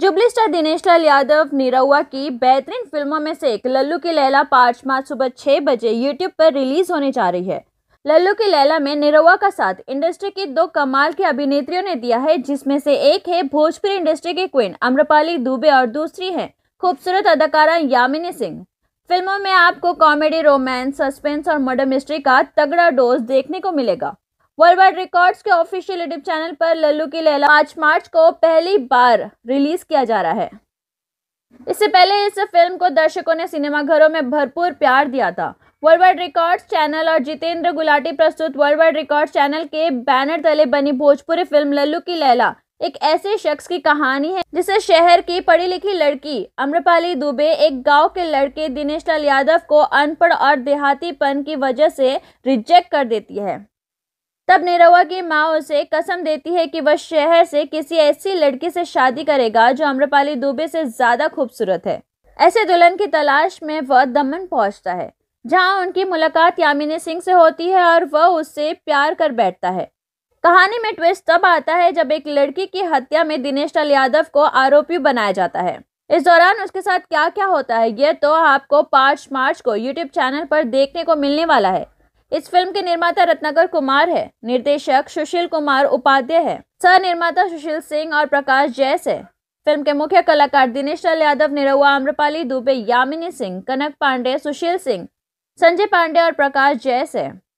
jubilee star Dinesh Lal Yadav Nirahua की बेहतरीन फिल्मों में से एक लल्लू की लैला पाँच मार्च सुबह छह बजे यूट्यूब पर रिलीज होने जा रही है लल्लू की लैला में निरहुआ का साथ इंडस्ट्री की दो कमाल की अभिनेत्रियों ने दिया है जिसमें से एक है भोजपुरी इंडस्ट्री की क्वीन अम्रपाली दुबे और दूसरी है खूबसूरत अदाकारा यामिनी सिंह फिल्मों में आपको कॉमेडी रोमांस सस्पेंस और मर्डर मिस्ट्री का तगड़ा डोज देखने को मिलेगा वर्ल्ड वाइड रिकॉर्ड के ऑफिशियल यूट्यूब चैनल पर लल्लू की लैला पांच मार्च को पहली बार रिलीज किया जा रहा है इससे पहले इस फिल्म को दर्शकों ने सिनेमाघरों में भरपूर प्यार दिया था वर्ल्ड वाइड रिकॉर्ड्स चैनल और जितेंद्र गुलाटी प्रस्तुत वर्ल्ड वाइड रिकॉर्ड्स चैनल के बैनर तले बनी भोजपुरी फिल्म लल्लू की लैला एक ऐसे शख्स की कहानी है जिसे शहर की पढ़ी लिखी लड़की अम्रपाली दुबे एक गांव के लड़के दिनेश लाल यादव को अनपढ़ और देहातीपन की वजह से रिजेक्ट कर देती है तब निरहुआ की माँ उसे कसम देती है कि वह शहर से किसी ऐसी लड़की से शादी करेगा जो अम्रपाली दुबे से ज़्यादा खूबसूरत है ऐसे दुल्हन की तलाश में वह दमन पहुंचता है जहां उनकी मुलाकात यामिनी सिंह से होती है और वह उससे प्यार कर बैठता है कहानी में ट्विस्ट तब आता है जब एक लड़की की हत्या में दिनेश लाल यादव को आरोपी बनाया जाता है इस दौरान उसके साथ क्या क्या होता है यह तो आपको पाँच मार्च को यूट्यूब चैनल पर देखने को मिलने वाला है इस फिल्म के निर्माता रत्नाकर कुमार है निर्देशक सुशील कुमार उपाध्याय है सह निर्माता सुशील सिंह और प्रकाश जैस है फिल्म के मुख्य कलाकार दिनेश लाल यादव निरहुआ आम्रपाली दुबे यामिनी सिंह कनक पांडे सुशील सिंह संजय पांडे और प्रकाश जैस है